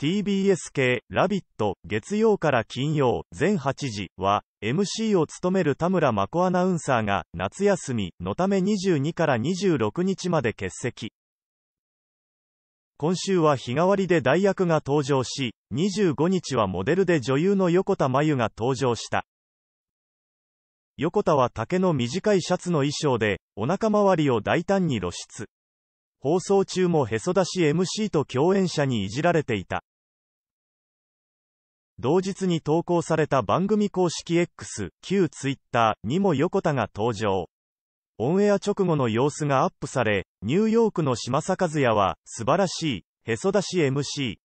TBS 系、ラビット、月曜から金曜、全8時は、MC を務める田村真子アナウンサーが、夏休みのため22から26日まで欠席。今週は日替わりで代役が登場し、25日はモデルで女優の横田真由が登場した。横田は竹の短いシャツの衣装で、お腹周りを大胆に露出。放送中もへそ出し MC と共演者にいじられていた。同日に投稿された番組公式 X、旧 Twitter にも横田が登場。オンエア直後の様子がアップされ、ニューヨークの島佐和也は、素晴らしい、へそ出し MC。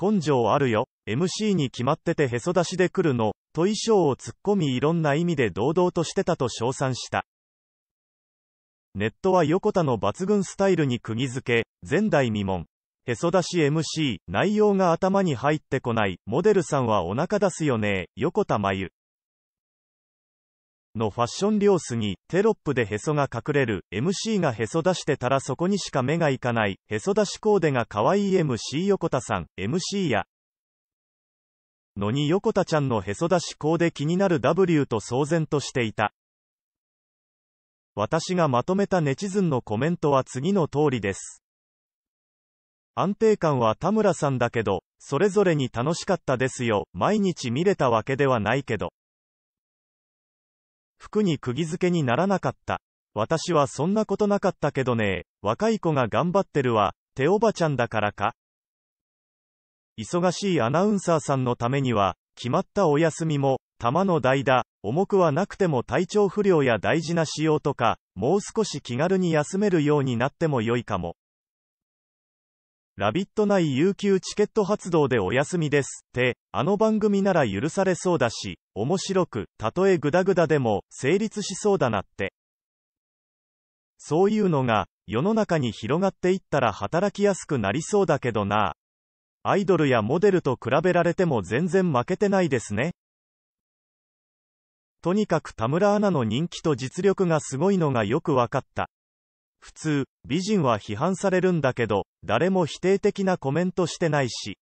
根性あるよ、MC に決まっててへそ出しで来るの、と衣装を突っ込みいろんな意味で堂々としてたと称賛した。ネットは横田の抜群スタイルに釘付け、前代未聞。へそ出し MC、内容が頭に入ってこない、モデルさんはお腹出すよね、横田真由。のファッション量スに、テロップでへそが隠れる、MC がへそ出してたらそこにしか目がいかない、へそ出しコーデが可愛い MC 横田さん、MC や、のに横田ちゃんのへそ出しコーデ気になる W と騒然としていた。私がまとめたネチズンのコメントは次の通りです。安定感は田村さんだけど、それぞれに楽しかったですよ。毎日見れたわけではないけど。服に釘付けにならなかった。私はそんなことなかったけどね若い子が頑張ってるわ。手おばちゃんだからか。忙しいアナウンサーさんのためには、決まったお休みも、玉の代打、重くはなくても体調不良や大事な仕様とか、もう少し気軽に休めるようになっても良いかも。ラビット内有給チケット発動でお休みです。って、あの番組なら許されそうだし、面白く、たとえグダグダでも、成立しそうだなって。そういうのが、世の中に広がっていったら働きやすくなりそうだけどな。アイドルやモデルと比べられても全然負けてないですね。とにかく田村アナの人気と実力がすごいのがよくわかった。普通、美人は批判されるんだけど、誰も否定的なコメントしてないし。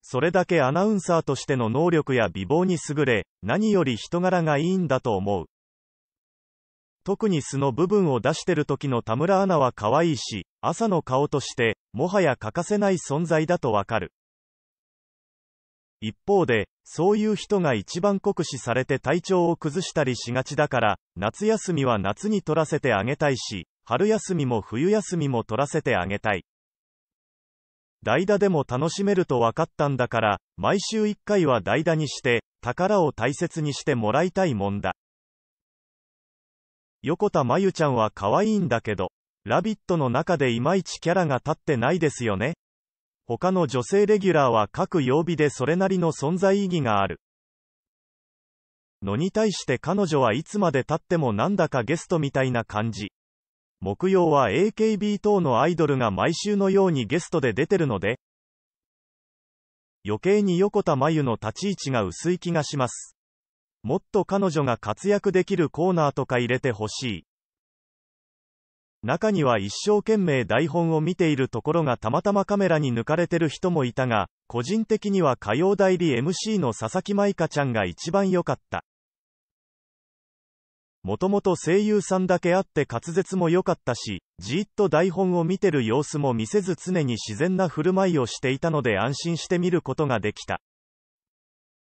それだけアナウンサーとしての能力や美貌に優れ、何より人柄がいいんだと思う。特に素の部分を出してる時の田村アナは可愛いし、朝の顔として、もはや欠かせない存在だとわかる。一方で、そういう人が一番酷使されて体調を崩したりしがちだから、夏休みは夏に取らせてあげたいし、春休みも冬休みも取らせてあげたい。代打でも楽しめると分かったんだから、毎週1回は代打にして、宝を大切にしてもらいたいもんだ。横田真由ちゃんは可愛いんだけど、ラビットの中でいまいちキャラが立ってないですよね。他の女性レギュラーは各曜日でそれなりの存在意義がある。のに対して彼女はいつまでたってもなんだかゲストみたいな感じ。木曜は AKB 等のアイドルが毎週のようにゲストで出てるので、余計に横田真由の立ち位置が薄い気がします。もっと彼女が活躍できるコーナーとか入れてほしい。中には一生懸命台本を見ているところがたまたまカメラに抜かれてる人もいたが、個人的には火曜代理 MC の佐々木舞香ちゃんが一番良かった。もともと声優さんだけあって滑舌も良かったし、じーっと台本を見てる様子も見せず常に自然な振る舞いをしていたので安心して見ることができた。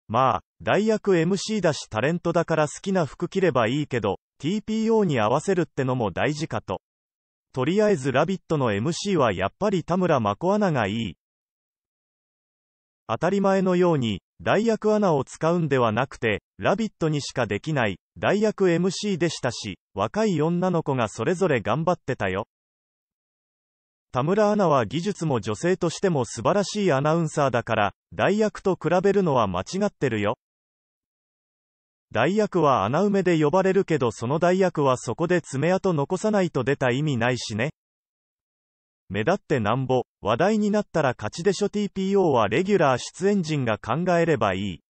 まあ、代役 MC だしタレントだから好きな服着ればいいけど、TPO に合わせるってのも大事かと。とりあえずラビットの MC はやっぱり田村真子アナがいい。当たり前のように、代役アナを使うんではなくて、ラビットにしかできない、代役 MC でしたし、若い女の子がそれぞれ頑張ってたよ。田村アナは技術も女性としても素晴らしいアナウンサーだから、代役と比べるのは間違ってるよ。代役は穴埋めで呼ばれるけどその代役はそこで爪痕残さないと出た意味ないしね。目立ってなんぼ、話題になったら勝ちでしょ TPO はレギュラー出演陣が考えればいい。